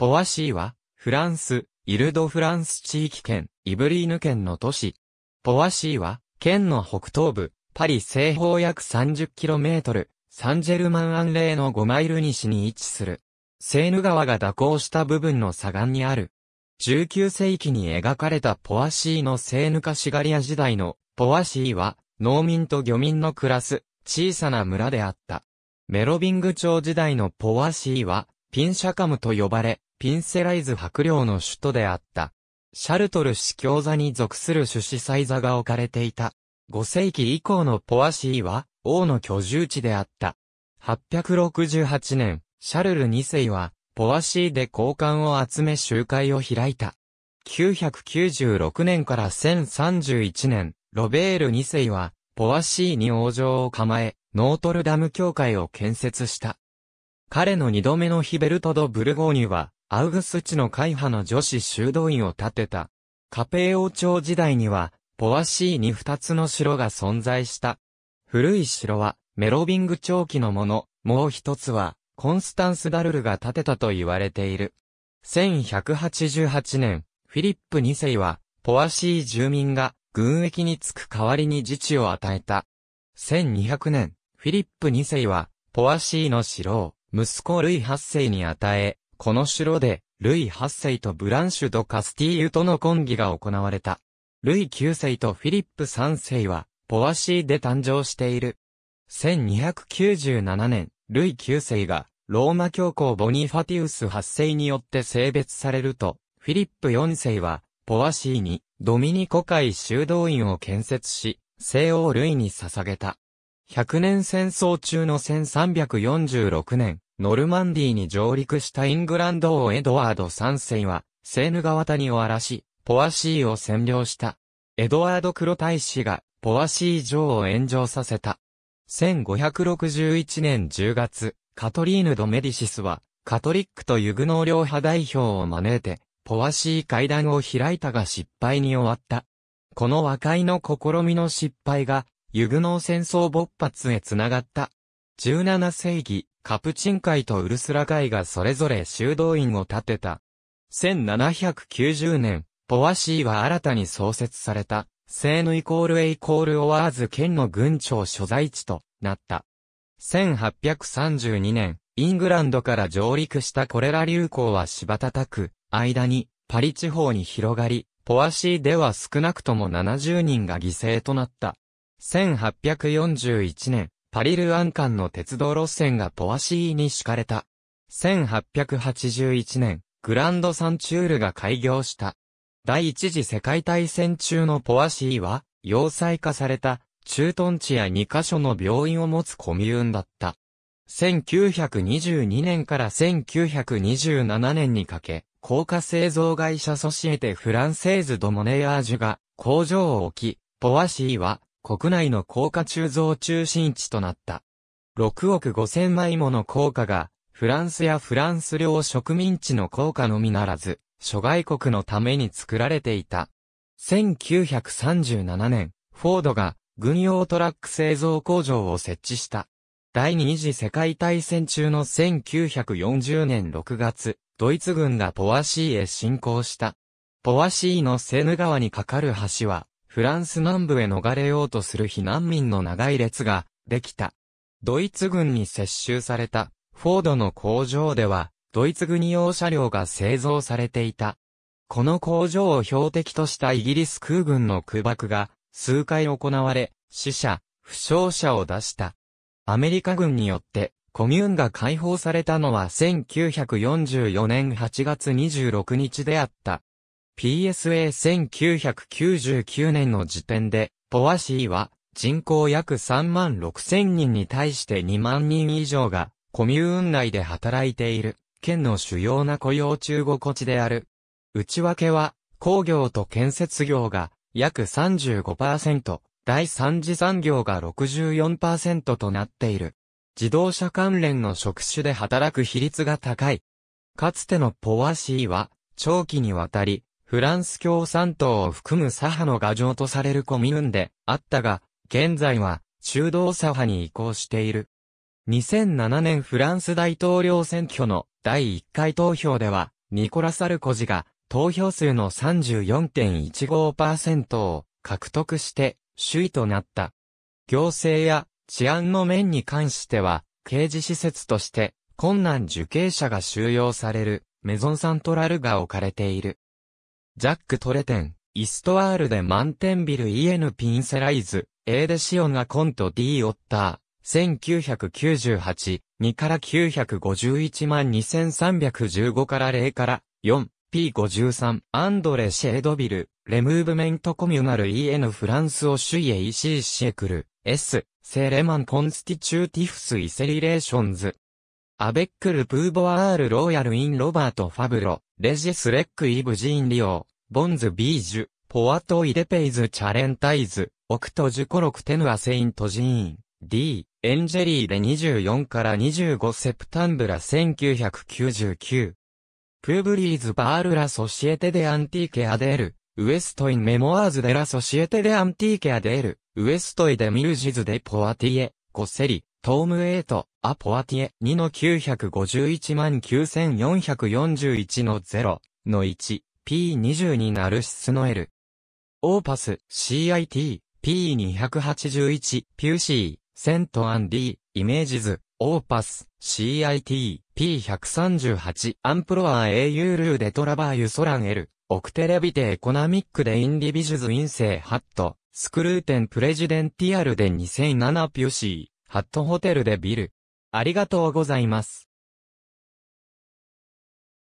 ポワシーは、フランス、イルドフランス地域圏、イブリーヌ県の都市。ポワシーは、県の北東部、パリ西方約 30km、サンジェルマンアンレーの5マイル西に位置する。セーヌ川が蛇行した部分の左岸にある。19世紀に描かれたポワシーのセーヌカシガリア時代のポワシーは農民と漁民の暮らす小さな村であった。メロビング朝時代のポワシーはピンシャカムと呼ばれピンセライズ白領の首都であった。シャルトル市教座に属する種子祭座が置かれていた。5世紀以降のポアシーは、王の居住地であった。868年、シャルル2世は、ポアシーで交換を集め集会を開いた。996年から1031年、ロベール2世は、ポアシーに王城を構え、ノートルダム教会を建設した。彼の二度目のヒベルト・ド・ブルゴーニュは、アウグスチの会派の女子修道院を建てた。カペー王朝時代には、ポワシーに二つの城が存在した。古い城は、メロビング長期のもの、もう一つは、コンスタンス・ダルルが建てたと言われている。1188年、フィリップ2世は、ポワシー住民が、軍役につく代わりに自治を与えた。1200年、フィリップ2世は、ポワシーの城を、息子ルイ8世に与え、この城で、ルイ8世とブランシュ・ド・カスティーユとの婚儀が行われた。ルイ9世とフィリップ3世は、ポワシーで誕生している。1297年、ルイ9世が、ローマ教皇ボニファティウス8世によって性別されると、フィリップ4世は、ポワシーに、ドミニコ会修道院を建設し、聖王ルイに捧げた。100年戦争中の1346年、ノルマンディーに上陸したイングランド王エドワード3世は、セーヌ川谷を荒らし、ポワシーを占領した。エドワード黒大使が、ポワシー城を炎上させた。1561年10月、カトリーヌ・ド・メディシスは、カトリックとユグノー両派代表を招いて、ポワシー会談を開いたが失敗に終わった。この和解の試みの失敗が、ユグノー戦争勃発へつながった。17世紀、カプチン会とウルスラ会がそれぞれ修道院を建てた。1790年、ポワシーは新たに創設された、セーヌイコールエイコールオワーズ県の軍庁所在地となった。1832年、イングランドから上陸したコレラ流行は柴叩く、間に、パリ地方に広がり、ポワシーでは少なくとも70人が犠牲となった。1841年、パリルアン間の鉄道路線がポワシーに敷かれた。1881年、グランドサンチュールが開業した。第一次世界大戦中のポワシーは、要塞化された、駐屯地や2カ所の病院を持つコミューンだった。1922年から1927年にかけ、高架製造会社ソシエテ・フランセーズ・ドモネアージュが工場を置き、ポワシーは国内の硬貨鋳造中心地となった。6億5千枚もの硬貨が、フランスやフランス領植民地の硬貨のみならず、諸外国のために作られていた。1937年、フォードが軍用トラック製造工場を設置した。第二次世界大戦中の1940年6月、ドイツ軍がポワシーへ侵攻した。ポワシーのセーヌ川に架かる橋は、フランス南部へ逃れようとする避難民の長い列が、できた。ドイツ軍に接収された、フォードの工場では、ドイツ軍用車両が製造されていた。この工場を標的としたイギリス空軍の空爆が、数回行われ、死者、負傷者を出した。アメリカ軍によって、コミューンが解放されたのは1944年8月26日であった。PSA1999 年の時点で、ポワシーは人口約3万6千人に対して2万人以上がコミューン内で働いている、県の主要な雇用中国地である。内訳は、工業と建設業が約35%、第三次産業が64%となっている。自動車関連の職種で働く比率が高い。かつてのポワシーは、長期にわたり、フランス共産党を含む左派の牙城とされるコミューンであったが、現在は中道左派に移行している。2007年フランス大統領選挙の第1回投票では、ニコラ・サルコジが投票数の34.15%を獲得して首位となった。行政や治安の面に関しては、刑事施設として困難受刑者が収容されるメゾンサントラルが置かれている。ザック・トレテン、イストワールで満点ビル EN ピンセライズ、エーデシオンがコント D オッター、1998、2から951万2315から0から 4P53、アンドレ・シェードビル、レムーブメントコミュナル EN フランスを主イエイシーシェクル、S、セレマンコンスティチューティフスイセリレーションズ。アベックル・プーボアール・ローヤル・イン・ロバート・ファブロ、レジス・レック・イブ・ジーン・リオ、ボンズ・ビージュ、ポワト・イデペイズ・チャレンタイズ、オクト・ジュコロク・テヌア・セイント・ジーン、D、エンジェリーで24から25セプタンブラ1999。プーブリーズ・バール・ラ・ソシエテ・デ・アンティーケ・アデル、ウエスト・イン・メモアーズ・デ・ラ・ソシエテ・デ・アンティーケ・アデル、ウエスト・イ・デ・ミルジズ・デ・ポアティエ、コセリ、トーム・エイト、ア・ポアティエ、2の951万9441の0の1、P22 ナルシスノエル。オーパス、CIT、P281、ピューシー、セントアンディ、イメージズ、オーパス、CIT、P138、アンプロアー AU ルーデトラバーユソランエル、オクテレビテエコナミックでインディビジュズインセイハット、スクルーテンプレジデンティアルで2007ピューシー、ハットホテルでビル。ありがとうございます。